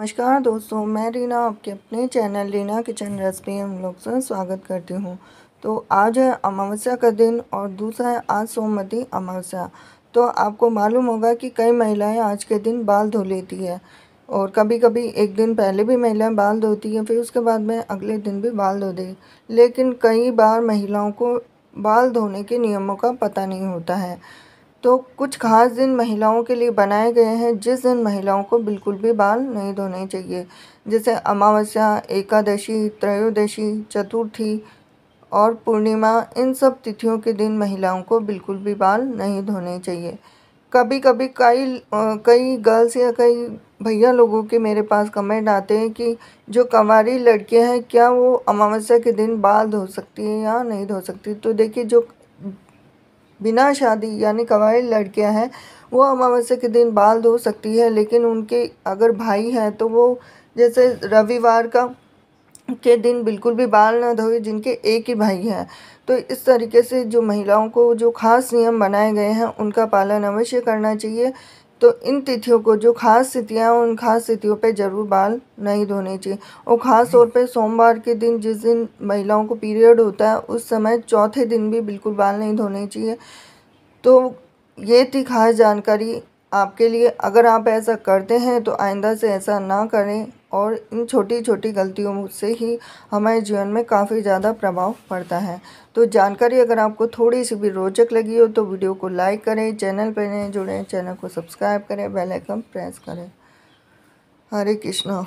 नमस्कार दोस्तों मैं रीना आपके अपने चैनल रीना किचन रेसिपी हम लोग से स्वागत करती हूँ तो आज है अमावस्या का दिन और दूसरा है आज सोमवती अमावस्या तो आपको मालूम होगा कि कई महिलाएं आज के दिन बाल धो लेती है और कभी कभी एक दिन पहले भी महिलाएं बाल धोती हैं फिर उसके बाद में अगले दिन भी बाल धो दे लेकिन कई बार महिलाओं को बाल धोने के नियमों का पता नहीं होता है तो कुछ खास दिन महिलाओं के लिए बनाए गए हैं जिस दिन महिलाओं को बिल्कुल भी बाल नहीं धोने चाहिए जैसे अमावस्या एकादशी त्रयोदशी चतुर्थी और पूर्णिमा इन सब तिथियों के दिन महिलाओं को बिल्कुल भी बाल नहीं धोने चाहिए कभी कभी कई कई गर्ल्स या कई भैया लोगों के मेरे पास कमेंट आते हैं कि जो कंवारी लड़के हैं क्या वो अमावस्या के दिन बाल धो सकती हैं या नहीं धो सकती तो देखिए जो बिना शादी यानी कवायद लड़कियां हैं वो अमावस्या के दिन बाल धो सकती है लेकिन उनके अगर भाई हैं तो वो जैसे रविवार का के दिन बिल्कुल भी बाल ना धोए जिनके एक ही भाई हैं तो इस तरीके से जो महिलाओं को जो खास नियम बनाए गए हैं उनका पालन अवश्य करना चाहिए तो इन तिथियों को जो खास तिथियाँ उन खास तिथियों पे ज़रूर बाल नहीं धोने चाहिए और ख़ास तौर पे सोमवार के दिन जिस दिन महिलाओं को पीरियड होता है उस समय चौथे दिन भी बिल्कुल बाल नहीं धोने चाहिए तो ये थी खास जानकारी आपके लिए अगर आप ऐसा करते हैं तो आइंदा से ऐसा ना करें और इन छोटी छोटी गलतियों से ही हमारे जीवन में काफ़ी ज़्यादा प्रभाव पड़ता है तो जानकारी अगर आपको थोड़ी सी भी रोचक लगी हो तो वीडियो को लाइक करें चैनल पर नए जुड़ें चैनल को सब्सक्राइब करें बेल आइकन प्रेस करें हरे कृष्णा